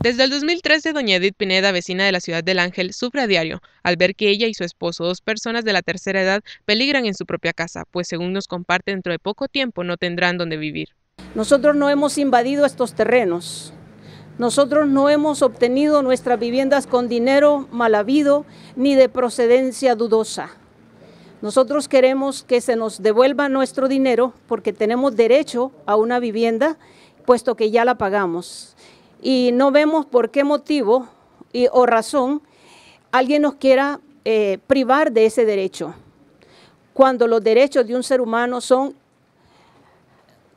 Desde el 2013, doña Edith Pineda, vecina de la ciudad del Ángel, sufre a diario al ver que ella y su esposo, dos personas de la tercera edad, peligran en su propia casa, pues según nos comparte, dentro de poco tiempo no tendrán donde vivir. Nosotros no hemos invadido estos terrenos. Nosotros no hemos obtenido nuestras viviendas con dinero mal habido ni de procedencia dudosa. Nosotros queremos que se nos devuelva nuestro dinero porque tenemos derecho a una vivienda, puesto que ya la pagamos y no vemos por qué motivo o razón alguien nos quiera eh, privar de ese derecho, cuando los derechos de un ser humano son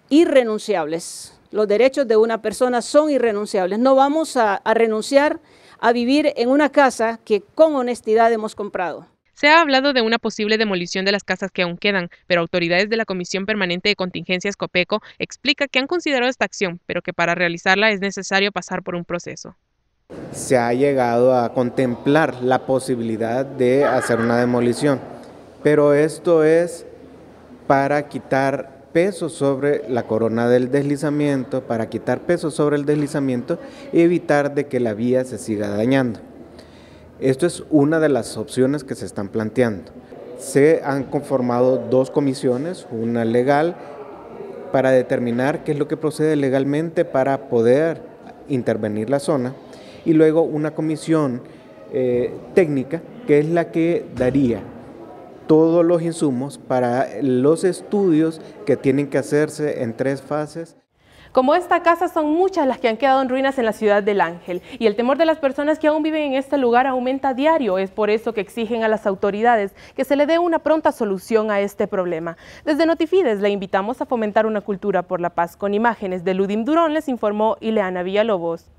irrenunciables. Los derechos de una persona son irrenunciables. No vamos a renunciar a vivir en una casa que con honestidad hemos comprado. Se ha hablado de una posible demolición de las casas que aún quedan, pero autoridades de la Comisión Permanente de Contingencias Copeco explica que han considerado esta acción, pero que para realizarla es necesario pasar por un proceso. Se ha llegado a contemplar la posibilidad de hacer una demolición, pero esto es para quitar peso sobre la corona del deslizamiento, para quitar peso sobre el deslizamiento y evitar de que la vía se siga dañando. Esto es una de las opciones que se están planteando. Se han conformado dos comisiones, una legal, para determinar qué es lo que procede legalmente para poder intervenir la zona, y luego una comisión eh, técnica, que es la que daría todos los insumos para los estudios que tienen que hacerse en tres fases. Como esta casa son muchas las que han quedado en ruinas en la ciudad del Ángel y el temor de las personas que aún viven en este lugar aumenta a diario. Es por eso que exigen a las autoridades que se le dé una pronta solución a este problema. Desde Notifides le invitamos a fomentar una cultura por la paz con imágenes de Ludim Durón, les informó Ileana Villalobos.